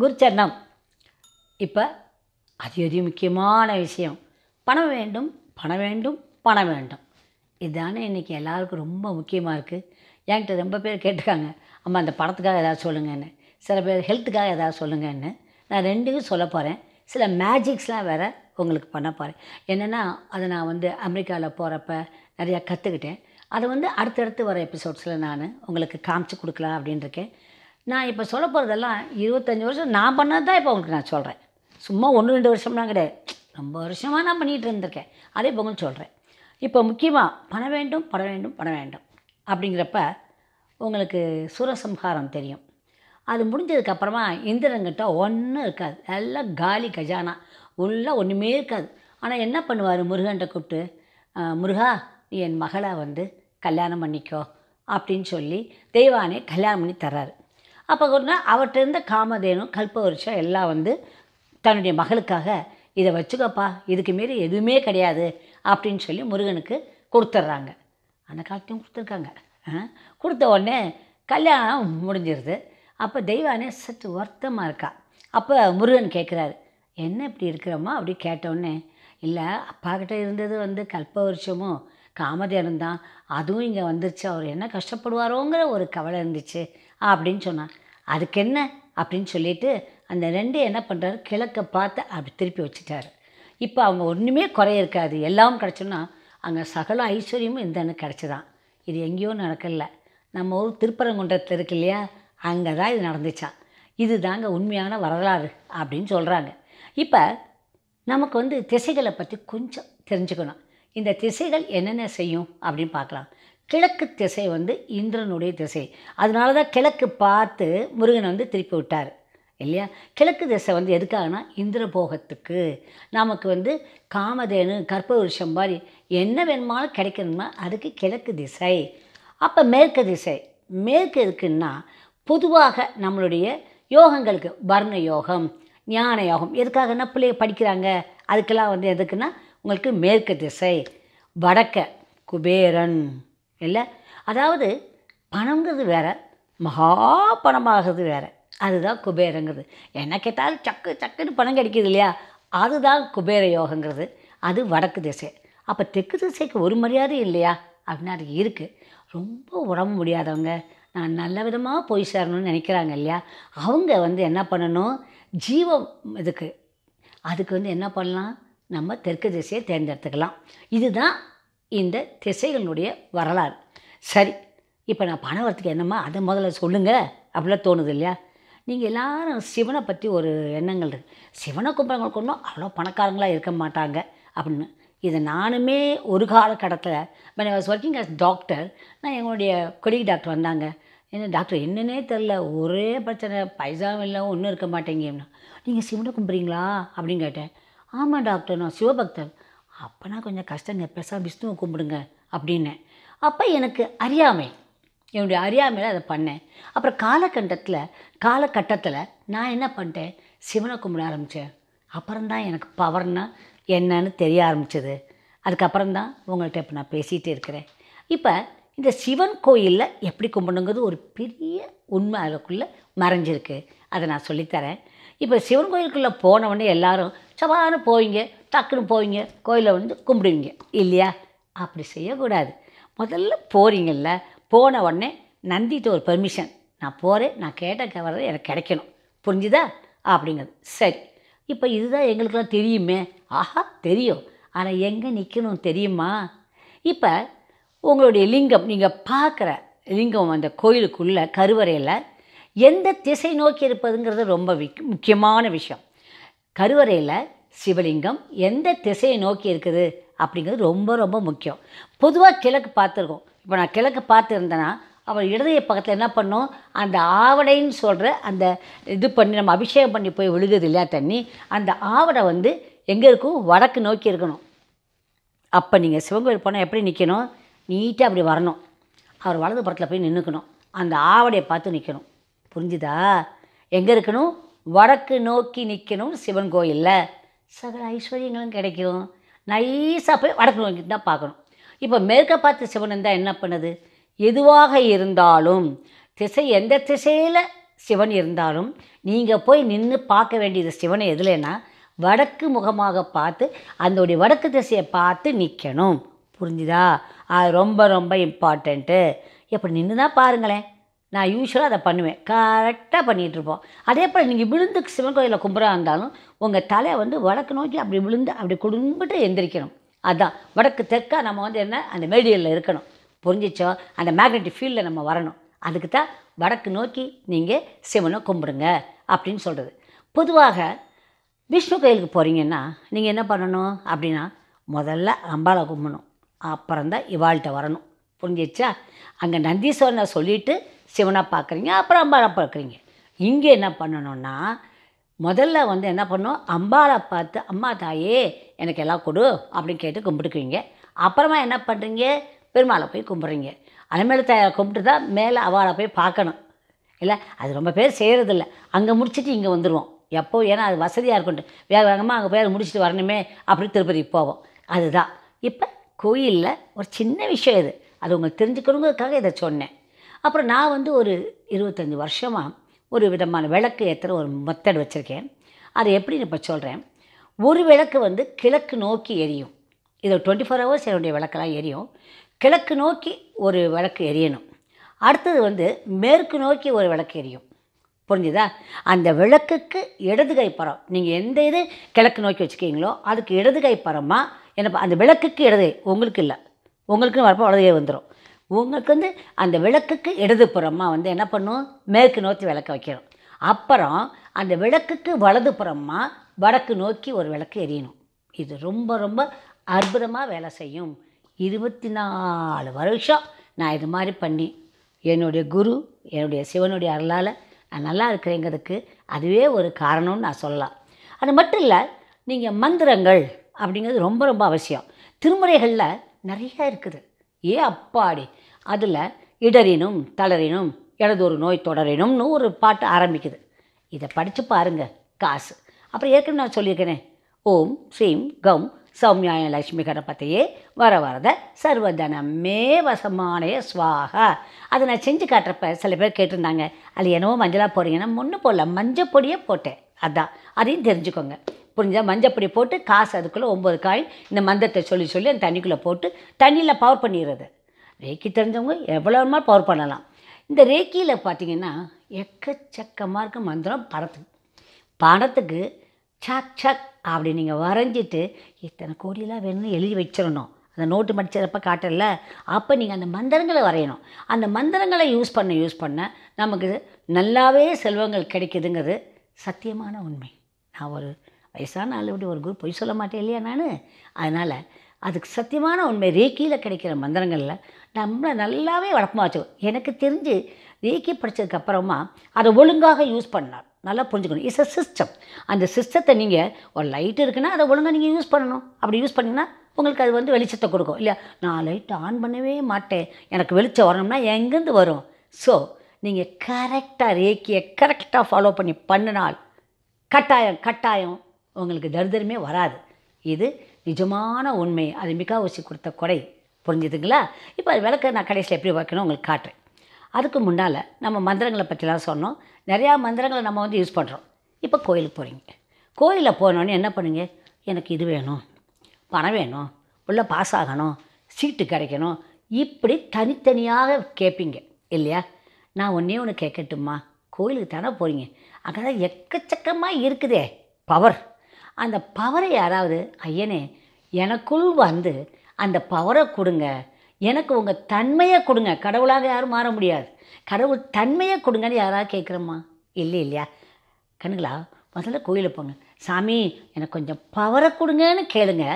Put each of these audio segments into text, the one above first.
குருச்சரணம் இப்போ அதி அதி முக்கியமான விஷயம் பணம் வேண்டும் பணம் வேண்டும் பணம் வேண்டும் இதுதானே இன்றைக்கி எல்லாருக்கும் ரொம்ப முக்கியமாக இருக்குது என்கிட்ட ரொம்ப பேர் கேட்டுக்காங்க அம்மா அந்த பணத்துக்காக ஏதாவது சொல்லுங்கன்னு சில பேர் ஹெல்த்துக்காக ஏதாவது சொல்லுங்கன்னு நான் ரெண்டுக்கும் சொல்ல போகிறேன் சில மேஜிக்ஸ்லாம் வேறு உங்களுக்கு பண்ண போகிறேன் என்னென்னா அதை நான் வந்து அமெரிக்காவில் போகிறப்ப நிறையா கற்றுக்கிட்டேன் அதை வந்து அடுத்தடுத்து வர எபிசோட்ஸில் நான் உங்களுக்கு காமிச்சு கொடுக்கலாம் அப்படின்னு இருக்கேன் நான் இப்போ சொல்ல போகிறதெல்லாம் இருபத்தஞ்சி வருஷம் நான் பண்ணது தான் இப்போ உங்களுக்கு நான் சொல்கிறேன் சும்மா ஒன்று ரெண்டு வருஷம்லாம் கிடையாது ரொம்ப வருஷமாக நான் பண்ணிகிட்டு இருந்திருக்கேன் அதே பொங்கல் சொல்கிறேன் இப்போ முக்கியமாக பண வேண்டும் பட வேண்டும் பண்ண வேண்டும் அப்படிங்கிறப்ப உங்களுக்கு சுரசம்ஹாரம் தெரியும் அது முடிஞ்சதுக்கப்புறமா இந்திரங்கிட்ட ஒன்றும் இருக்காது எல்லாம் காலி கஜானா உள்ளே ஒன்றுமே இருக்காது ஆனால் என்ன பண்ணுவார் முருகன்ட்ட கூப்பிட்டு முருகா என் மகளை வந்து கல்யாணம் பண்ணிக்கோ அப்படின்னு சொல்லி தெய்வானே கல்யாணம் பண்ணி தர்றாரு அப்போ ஒன்று அவர்கிட்டருந்து காமதேனும் கல்பவருஷம் எல்லாம் வந்து தன்னுடைய மகளுக்காக இதை வச்சுக்கப்பா இதுக்கு மாரி எதுவுமே கிடையாது அப்படின்னு சொல்லி முருகனுக்கு கொடுத்துட்றாங்க அந்த காலத்தையும் கொடுத்துருக்காங்க கொடுத்த உடனே கல்யாணம் முடிஞ்சிருது அப்போ தெய்வானே சற்று வருத்தமாக இருக்கா அப்போ முருகன் கேட்குறாரு என்ன இப்படி இருக்கிறோமோ அப்படி கேட்டோடனே இல்லை அப்பாக்கிட்ட இருந்தது வந்து கல்ப வருஷமும் காமதேனம் தான் அதுவும் இங்கே வந்துருச்சு அவர் என்ன கஷ்டப்படுவாரோங்கிற ஒரு கவலை இருந்துச்சு அப்படின்னு சொன்னார் அதுக்கு என்ன அப்படின்னு சொல்லிட்டு அந்த ரெண்டு என்ன பண்ணுறாரு கிழக்கை பார்த்து அப்படி திருப்பி வச்சுட்டாரு இப்போ அவங்க ஒன்றுமே குறைய இருக்காது எல்லாம் கிடச்சோன்னா அங்கே சகல ஐஸ்வர்யமும் இந்தன்னு கிடச்சிதான் இது எங்கேயோ நடக்கல நம்ம ஊர் திருப்பரங்குன்றத்தில் இருக்கு இல்லையா அங்கே தான் இது நடந்துச்சான் இது தாங்க உண்மையான வரலாறு அப்படின்னு சொல்கிறாங்க இப்போ நமக்கு வந்து திசைகளை பற்றி கொஞ்சம் தெரிஞ்சுக்கணும் இந்த திசைகள் என்னென்ன செய்யும் அப்படின்னு பார்க்கலாம் கிழக்கு திசை வந்து இந்திரனுடைய திசை அதனால தான் கிழக்கு பார்த்து முருகன் வந்து திருப்பி விட்டார் இல்லையா கிழக்கு திசை வந்து எதுக்காகனா போகத்துக்கு நமக்கு வந்து காமதேனு கற்ப வருஷம் மாதிரி என்ன வேணுமாலும் கிடைக்கணுமா அதுக்கு கிழக்கு திசை அப்போ மேற்கு திசை மேற்கு எதுக்குன்னா பொதுவாக நம்மளுடைய யோகங்களுக்கு வர்ண யோகம் ஞான யோகம் எதுக்காகன்னா பிள்ளைய படிக்கிறாங்க அதுக்கெல்லாம் வந்து எதுக்குன்னா உங்களுக்கு மேற்கு திசை வடக்க குபேரன் இல்லை அதாவது பணங்கிறது வேற மகா பணமாகிறது வேற அதுதான் குபேரங்கிறது என்ன கேட்டாலும் சக்கு சக்குன்னு பணம் கிடைக்கிது இல்லையா அதுதான் குபேர யோகங்கிறது அது வடக்கு திசை அப்போ தெற்கு திசைக்கு ஒரு மரியாதை இல்லையா அப்படின்னா அது இருக்குது ரொம்ப உடம்பு முடியாதவங்க நான் நல்ல விதமாக போய் சேரணும்னு நினைக்கிறாங்க இல்லையா அவங்க வந்து என்ன பண்ணணும் ஜீவம் இதுக்கு அதுக்கு வந்து என்ன பண்ணலாம் நம்ம தெற்கு திசையை தேர்ந்தெடுத்துக்கலாம் இதுதான் இந்த திசைகளினுடைய வரலாறு சரி இப்போ நான் பணம் வரத்துக்கு என்னம்மா அதை முதல்ல சொல்லுங்கள் அப்படிலாம் தோணுது இல்லையா நீங்கள் எல்லாரும் சிவனை பற்றி ஒரு எண்ணங்கள் இருக்கு சிவனை கும்பிட்றவங்களுக்கு ஒன்றும் அவ்வளோ பணக்காரங்களாக இருக்க மாட்டாங்க அப்படின்னு இதை நானுமே ஒரு காலகட்டத்தில் but I was working as doctor நான் எங்களுடைய கொடி டாக்டர் வந்தாங்க என்ன டாக்டர் என்னன்னே தெரில ஒரே பிரச்சனை பைசாவும் இல்லை ஒன்றும் இருக்க மாட்டேங்க நீங்கள் சிவனை கும்பிட்றீங்களா அப்படின்னு கேட்டேன் ஆமாம் டாக்டர் நான் சிவபக்தர் அப்போனா கொஞ்சம் கஷ்டம் பெருசாக விஷ்ணுவை கும்பிடுங்க அப்படின்னேன் அப்போ எனக்கு அறியாமை என்னுடைய அறியாமையில் அதை பண்ணேன் அப்புறம் காலகட்டத்தில் காலகட்டத்தில் நான் என்ன பண்ணிட்டேன் சிவனை கும்பிட ஆரம்பித்தேன் அப்புறம்தான் எனக்கு பவர்னா என்னன்னு தெரிய ஆரம்பிச்சது அதுக்கப்புறம் தான் உங்கள்கிட்ட இப்போ நான் பேசிகிட்டே இருக்கிறேன் இப்போ இந்த சிவன் கோயிலில் எப்படி கும்பிடுங்கிறது ஒரு பெரிய உண்மை அதுக்குள்ளே மறைஞ்சிருக்கு அதை நான் சொல்லித்தரேன் இப்போ சிவன் கோயிலுக்குள்ளே போனவொடனே எல்லோரும் சவான்னு போவீங்க டக்குன்னு போவீங்க கோயிலை வந்து கும்பிடுவீங்க இல்லையா அப்படி செய்யக்கூடாது முதல்ல போகிறீங்கல்ல போன உடனே நந்திட்டு ஒரு பெர்மிஷன் நான் போகிறேன் நான் கேட்ட கவர்றது எனக்கு கிடைக்கணும் புரிஞ்சுதா அப்படிங்கிறது சரி இப்போ இதுதான் எங்களுக்கெல்லாம் தெரியுமே ஆஹா தெரியும் ஆனால் எங்கே நிற்கணும் தெரியுமா இப்போ உங்களுடைய லிங்கம் நீங்கள் பார்க்குற லிங்கம் அந்த கோயிலுக்குள்ளே கருவறையில் எந்த திசை நோக்கி இருப்பதுங்கிறது ரொம்ப முக்கியமான விஷயம் கருவறையில் சிவலிங்கம் எந்த திசையை நோக்கி இருக்குது அப்படிங்கிறது ரொம்ப ரொம்ப முக்கியம் பொதுவாக கிழக்கு பார்த்துருக்கோம் இப்போ நான் கிழக்கு பார்த்துருந்தேன்னா அவள் இடதைய பக்கத்தில் என்ன பண்ணோம் அந்த ஆவடைன்னு சொல்கிற அந்த இது பண்ணி நம்ம அபிஷேகம் பண்ணி போய் விழுகுது இல்லையா தண்ணி அந்த ஆவடை வந்து எங்கே இருக்கும் வடக்கு நோக்கி இருக்கணும் அப்போ நீங்கள் சிவங்கோயில் போனால் எப்படி நிற்கணும் நீட்டாக அப்படி வரணும் அவர் வலது புறத்தில் போய் நின்றுக்கணும் அந்த ஆவடையை பார்த்து நிற்கணும் புரிஞ்சுதா எங்கே இருக்கணும் வடக்கு நோக்கி நிற்கணும் சிவன் கோயிலில் சகல ஐஸ்வர்யங்களும் கிடைக்கும் நைஸாக போய் வடக்கு நோக்கி தான் பார்க்கணும் இப்போ மேற்க பார்த்து சிவன் இருந்தால் என்ன பண்ணுது எதுவாக இருந்தாலும் திசை எந்த திசையில் சிவன் இருந்தாலும் நீங்கள் போய் நின்று பார்க்க வேண்டியது சிவனை எதுலனா வடக்கு முகமாக பார்த்து அதோடைய வடக்கு திசையை பார்த்து நிற்கணும் புரிஞ்சுதா அது ரொம்ப ரொம்ப இம்பார்ட்டண்ட்டு எப்படி நின்று தான் பாருங்களேன் நான் யூஸ்வலாக அதை பண்ணுவேன் கரெக்டாக பண்ணிகிட்ருப்போம் அதே போல் நீங்கள் விழுந்து சிவன் கோயிலில் கும்புறா இருந்தாலும் உங்கள் தலை வந்து வடக்கு நோக்கி அப்படி விழுந்து அப்படி குடும்பிட்டு எந்திரிக்கணும் அதுதான் வடக்கு தெற்காக நம்ம வந்து என்ன அந்த மேடியலில் இருக்கணும் புரிஞ்சிச்சோ அந்த மேக்னெட்டிக் ஃபீல்டில் நம்ம வரணும் அதுக்கு தான் வடக்கு நோக்கி நீங்கள் சிவனை கும்பிடுங்க அப்படின்னு சொல்கிறது பொதுவாக விஷ்ணு கோயிலுக்கு போகிறீங்கன்னா நீங்கள் என்ன பண்ணணும் அப்படின்னா முதல்ல அம்பாவை கும்பிடணும் அப்புறம் தான் இவாழ்கிட்ட வரணும் புரிஞ்சிச்சா அங்கே நந்தீஸ்வரனை சொல்லிவிட்டு சிவனை பார்க்குறீங்க அப்புறம் அம்பாவை பார்க்குறீங்க இங்கே என்ன பண்ணணும்னா முதல்ல வந்து என்ன பண்ணும் அம்பாவை பார்த்து அம்மா தாயே எனக்கு எல்லாம் கொடு அப்படின்னு கேட்டு கும்பிட்டுக்குவீங்க அப்புறமா என்ன பண்ணுறீங்க பெருமாளை போய் கும்பிட்றீங்க அலமேலு தாயை கும்பிட்டு தான் மேலே அவளை போய் பார்க்கணும் இல்லை அது ரொம்ப பேர் செய்கிறதில்ல அங்கே முடிச்சுட்டு இங்கே வந்துடுவோம் எப்போ ஏன்னா அது வசதியாக இருக்கும் வேக வேகமாக அங்கே போய் முடிச்சுட்டு வரணுமே அப்படின்னு திருப்பதி போவோம் அதுதான் இப்போ கோயிலில் ஒரு சின்ன விஷயம் இது அது உங்களுக்கு தெரிஞ்சுக்கணுங்கிறதுக்காக இதை சொன்னேன் அப்புறம் நான் வந்து ஒரு இருபத்தஞ்சி வருஷமாக ஒரு விதமான விளக்கு ஏற்றுற ஒரு மெத்தட் வச்சுருக்கேன் அதை எப்படின்னு இப்போ சொல்கிறேன் ஒரு விளக்கு வந்து கிழக்கு நோக்கி எரியும் இது டுவெண்ட்டி ஃபோர் ஹவர்ஸ் என்னுடைய விளக்கெல்லாம் எரியும் கிழக்கு நோக்கி ஒரு விளக்கு எரியணும் அடுத்தது வந்து மேற்கு நோக்கி ஒரு விளக்கு எரியும் புரிஞ்சுதா அந்த விளக்குக்கு இடது கைப்பறம் நீங்கள் எந்த இது கிழக்கு நோக்கி வச்சுக்கிங்களோ அதுக்கு இடது கைப்பறமாக என்ன அந்த விளக்குக்கு இடது உங்களுக்கு இல்லை உங்களுக்குன்னு வரப்போ வலதுகை வந்துடும் உங்களுக்கு வந்து அந்த விளக்குக்கு இடதுப்புறமாக வந்து என்ன பண்ணும் மேற்கு நோக்கி விளக்க வைக்கணும் அப்புறம் அந்த விளக்குக்கு புறமாக வடக்கு நோக்கி ஒரு விளக்கு எரியணும் இது ரொம்ப ரொம்ப அற்புதமாக வேலை செய்யும் இருபத்தி நாலு வருஷம் நான் இது மாதிரி பண்ணி என்னுடைய குரு என்னுடைய சிவனுடைய அருளால் நான் நல்லா இருக்கிறேங்கிறதுக்கு அதுவே ஒரு காரணம்னு நான் சொல்லலாம் அது மட்டும் இல்லை நீங்கள் மந்திரங்கள் அப்படிங்கிறது ரொம்ப ரொம்ப அவசியம் திருமுறைகளில் நிறைய இருக்குது ஏ அப்பாடி அதில் இடரினும் தளரினும் ஒரு நோய் தொடரினும்னு ஒரு பாட்டு ஆரம்பிக்குது இதை படித்து பாருங்கள் காசு அப்புறம் ஏற்கனவே நான் சொல்லியிருக்கேனே ஓம் ஸ்ரீம் கம் சௌமியாய லக்ஷ்மி கணபத்தையே வர வரத சர்வதனமே வசமானய சுவாகா அதை நான் செஞ்சு காட்டுறப்ப சில பேர் கேட்டிருந்தாங்க அது என்னவோ மஞ்சளாக போடுறீங்கன்னா முன்னு போடல மஞ்சள் பொடியே போட்டேன் அதான் அதையும் தெரிஞ்சுக்கோங்க புரிஞ்சால் மஞ்சப்பொடி போட்டு காசு அதுக்குள்ளே ஒம்பது காய் இந்த மந்தத்தை சொல்லி சொல்லி அந்த தண்ணிக்குள்ளே போட்டு தண்ணியில் பவர் பண்ணிடுறது ரேக்கி தெரிஞ்சவங்க எவ்வளோ மாதிரி பவர் பண்ணலாம் இந்த ரேக்கியில் பார்த்திங்கன்னா எக்கச்சக்கமாக இருக்க மந்திரம் பணத்துக்கு பணத்துக்கு சக் சக் அப்படி நீங்கள் வரைஞ்சிட்டு இத்தனை கோடியெல்லாம் வேணும்னு எழுதி வச்சிடணும் அந்த நோட்டு மடிச்சதப்ப காட்டல அப்போ நீங்கள் அந்த மந்திரங்களை வரையணும் அந்த மந்திரங்களை யூஸ் பண்ண யூஸ் பண்ண நமக்கு நல்லாவே செல்வங்கள் கிடைக்குதுங்கிறது சத்தியமான உண்மை நான் ஒரு வயசான ஆள் இப்படி ஒரு குரு பொய் சொல்ல மாட்டேன் இல்லையா நான் அதனால் அதுக்கு சத்தியமான உண்மை ரேக்கியில் கிடைக்கிற மந்திரங்களில் நம்மளை நல்லாவே வழக்கமாக வச்சோம் எனக்கு தெரிஞ்சு ரேக்கி படித்ததுக்கப்புறமா அதை ஒழுங்காக யூஸ் பண்ணார் நல்லா புரிஞ்சுக்கணும் இட்ஸ் அ சிஸ்டம் அந்த சிஸ்டத்தை நீங்கள் ஒரு லைட் இருக்குன்னா அதை ஒழுங்காக நீங்கள் யூஸ் பண்ணணும் அப்படி யூஸ் பண்ணிங்கன்னா உங்களுக்கு அது வந்து வெளிச்சத்தை கொடுக்கும் இல்லையா நான் லைட்டை ஆன் பண்ணவே மாட்டேன் எனக்கு வெளிச்சம் வரணும்னா எங்கேருந்து வரும் ஸோ நீங்கள் கரெக்டாக ரேக்கியை கரெக்டாக ஃபாலோ பண்ணி பண்ணினால் கட்டாயம் கட்டாயம் உங்களுக்கு தரித்திரமே வராது இது நிஜமான உண்மை அது மிக ஊசி கொடுத்த கொடை புரிஞ்சுதுங்களா இப்போ அது விளக்க நான் கடைசியில் எப்படி வைக்கணும் உங்களுக்கு காட்டுறேன் அதுக்கு முன்னால் நம்ம மந்திரங்களை பற்றிலாம் சொன்னோம் நிறையா மந்திரங்களை நம்ம வந்து யூஸ் பண்ணுறோம் இப்போ கோயிலுக்கு போகிறீங்க கோயிலில் போனோடனே என்ன பண்ணுங்க எனக்கு இது வேணும் பணம் வேணும் உள்ளே பாஸ் ஆகணும் சீட்டு கிடைக்கணும் இப்படி தனித்தனியாக கேட்பீங்க இல்லையா நான் ஒன்றே ஒன்று கேட்கட்டுமா கோயிலுக்கு தானே போகிறீங்க அங்கே தான் எக்கச்சக்கமாக இருக்குதே பவர் அந்த பவரை யாராவது ஐயனே எனக்குள் வந்து அந்த பவரை கொடுங்க எனக்கு உங்கள் தன்மையை கொடுங்க கடவுளாக யாரும் மாற முடியாது கடவுள் தன்மையை கொடுங்கன்னு யாராவது கேட்குறோம்மா இல்லை இல்லையா கண்ணுங்களா முதல்ல கோயிலுக்கு போங்க சாமி எனக்கு கொஞ்சம் பவரை கொடுங்கன்னு கேளுங்க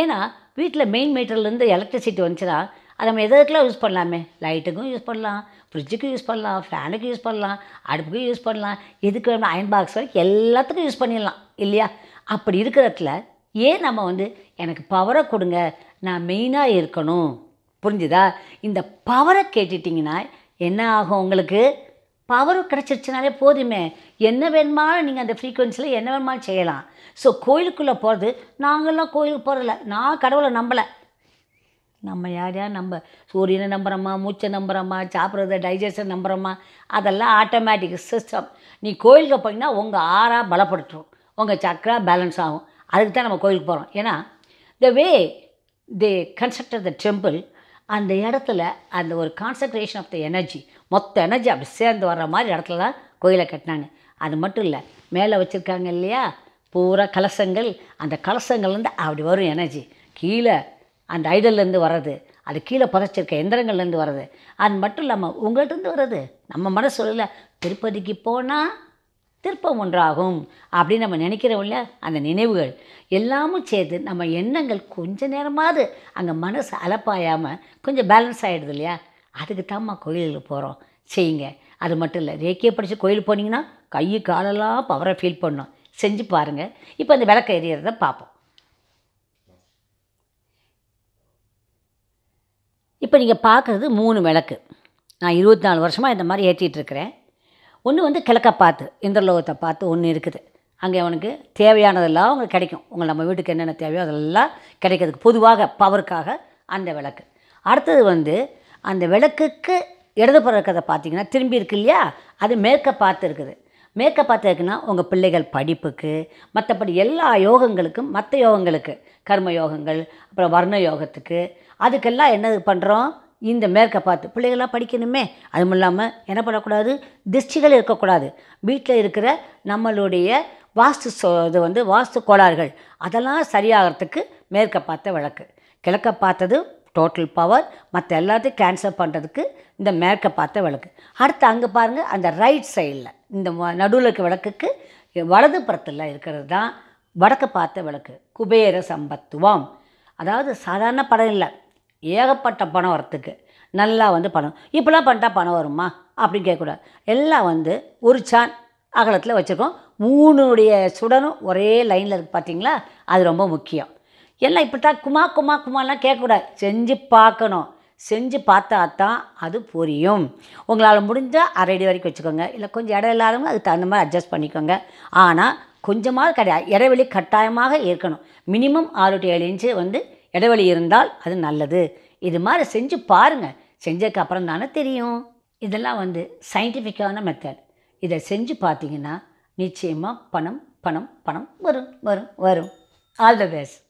ஏன்னா வீட்டில் மெயின் மீட்டர்லேருந்து எலக்ட்ரிசிட்டி வந்துச்சுன்னா அதை நம்ம எதற்கெல்லாம் யூஸ் பண்ணலாமே லைட்டுக்கும் யூஸ் பண்ணலாம் ஃப்ரிட்ஜுக்கும் யூஸ் பண்ணலாம் ஃபேனுக்கும் யூஸ் பண்ணலாம் அடுப்புக்கும் யூஸ் பண்ணலாம் எதுக்கு வேணும் அயன் பாக்ஸ் வரைக்கும் எல்லாத்துக்கும் யூஸ் பண்ணிடலாம் இல்லையா அப்படி இருக்கிறத்துல ஏன் நம்ம வந்து எனக்கு பவரை கொடுங்க நான் மெயினாக இருக்கணும் புரிஞ்சுதா இந்த பவரை கேட்டுட்டிங்கன்னா என்ன ஆகும் உங்களுக்கு பவர் கிடச்சிருச்சுனாலே போதுமே என்ன வேணுமாலும் நீங்கள் அந்த ஃப்ரீக்குவென்சியில் என்ன வேணுமாலும் செய்யலாம் ஸோ கோயிலுக்குள்ளே போகிறது நாங்களாம் கோயிலுக்கு போகிறதில்ல நான் கடவுளை நம்பலை நம்ம யார் யார் நம்ம சூரியனை நம்புகிறோமா மூச்சை நம்புகிறோமா சாப்பிட்றத டைஜஷன் நம்புகிறோமா அதெல்லாம் ஆட்டோமேட்டிக் சிஸ்டம் நீ கோயிலுக்கு போனீங்கன்னா உங்கள் ஆறாக பலப்படுத்துவோம் உங்கள் சக்ரா பேலன்ஸ் ஆகும் அதுக்கு தான் நம்ம கோயிலுக்கு போகிறோம் ஏன்னா த வே தே கன்ஸ்ட்ரக்டட் த டெம்பிள் அந்த இடத்துல அந்த ஒரு கான்சன்ட்ரேஷன் ஆஃப் த எனர்ஜி மொத்த எனர்ஜி அப்படி சேர்ந்து வர்ற மாதிரி இடத்துல தான் கோயிலை கட்டினாங்க அது மட்டும் இல்லை மேலே வச்சுருக்காங்க இல்லையா பூரா கலசங்கள் அந்த கலசங்கள்லேருந்து அப்படி வரும் எனர்ஜி கீழே அந்த ஐடல்லேருந்து வர்றது அது கீழே புதைச்சிருக்க எந்திரங்கள்லேருந்து வர்றது அது மட்டும் இல்லாமல் உங்கள்கிட்டருந்து வர்றது நம்ம மனசு சொல்லலை திருப்பதிக்கு போனால் திருப்பம் ஒன்றாகும் அப்படின்னு நம்ம நினைக்கிறோம் இல்லையா அந்த நினைவுகள் எல்லாமும் சேர்த்து நம்ம எண்ணங்கள் கொஞ்சம் நேரமாவது அங்கே மனசு அலப்பாயாமல் கொஞ்சம் பேலன்ஸ் ஆகிடுது இல்லையா அதுக்கு தாம்மா கோயிலுக்கு போகிறோம் செய்யுங்க அது மட்டும் இல்லை ரேக்கியை படித்து கோயில் போனீங்கன்னா கை காலெல்லாம் பவரை ஃபீல் பண்ணோம் செஞ்சு பாருங்கள் இப்போ அந்த விளக்கு எரியறத பார்ப்போம் இப்போ நீங்கள் பார்க்குறது மூணு விளக்கு நான் இருபத்தி நாலு வருஷமாக இந்த மாதிரி ஏற்றிட்டுருக்கிறேன் ஒன்று வந்து கிழக்க பார்த்து இந்திரலோகத்தை பார்த்து ஒன்று இருக்குது அங்கே அவனுக்கு தேவையானதெல்லாம் அவங்களுக்கு கிடைக்கும் உங்கள் நம்ம வீட்டுக்கு என்னென்ன தேவையோ அதெல்லாம் கிடைக்கிறதுக்கு பொதுவாக பவருக்காக அந்த விளக்கு அடுத்தது வந்து அந்த விளக்குக்கு இடதுபுறம் இருக்கிறத பார்த்தீங்கன்னா திரும்பி இருக்கு இல்லையா அது மேற்க பார்த்து இருக்குது மேற்க பார்த்து இருக்குன்னா உங்கள் பிள்ளைகள் படிப்புக்கு மற்றபடி எல்லா யோகங்களுக்கும் மற்ற யோகங்களுக்கு கர்ம யோகங்கள் அப்புறம் வர்ண யோகத்துக்கு அதுக்கெல்லாம் என்னது பண்ணுறோம் இந்த மேற்கை பார்த்து பிள்ளைகளாக படிக்கணுமே அதுவும் இல்லாமல் என்ன பண்ணக்கூடாது திருஷ்டிகள் இருக்கக்கூடாது வீட்டில் இருக்கிற நம்மளுடைய வாஸ்து சோ இது வந்து வாஸ்து கோளாறுகள் அதெல்லாம் சரியாகிறதுக்கு மேற்கை பார்த்த விளக்கு கிழக்க பார்த்தது டோட்டல் பவர் மற்ற எல்லாத்தையும் கேன்சல் பண்ணுறதுக்கு இந்த மேற்கை பார்த்த விளக்கு அடுத்து அங்கே பாருங்கள் அந்த ரைட் சைடில் இந்த நடுவில் இருக்க விளக்குக்கு வலது புறத்தில் இருக்கிறது தான் வடக்கை பார்த்த விளக்கு குபேர சம்பத்துவம் அதாவது சாதாரண படம் இல்லை ஏகப்பட்ட பணம் வரத்துக்கு நல்லா வந்து பணம் இப்படிலாம் பண்ணிட்டா பணம் வருமா அப்படின்னு கேட்கக்கூடாது எல்லாம் வந்து ஒரு சான் அகலத்தில் வச்சுருக்கோம் மூணுடைய சுடனும் ஒரே லைனில் இருக்குது பார்த்தீங்களா அது ரொம்ப முக்கியம் எல்லாம் இப்படித்தான் குமா குமா குமாலாம் கேட்கக்கூடாது செஞ்சு பார்க்கணும் செஞ்சு பார்த்தா தான் அது புரியும் உங்களால் முடிஞ்சால் அடி வரைக்கும் வச்சுக்கோங்க இல்லை கொஞ்சம் இடம் இல்லாதவங்க அதுக்கு தகுந்த மாதிரி அட்ஜஸ்ட் பண்ணிக்கோங்க ஆனால் கொஞ்சமாக கிடையாது இடைவெளி கட்டாயமாக இருக்கணும் மினிமம் ஆறு டு ஏழு இன்ச்சு வந்து இடைவெளி இருந்தால் அது நல்லது இது மாதிரி செஞ்சு பாருங்கள் செஞ்சதுக்கு அப்புறம் தானே தெரியும் இதெல்லாம் வந்து சயின்டிஃபிக்கான மெத்தட் இதை செஞ்சு பார்த்தீங்கன்னா நிச்சயமாக பணம் பணம் பணம் வரும் வரும் வரும் ஆல் த பெஸ்ட்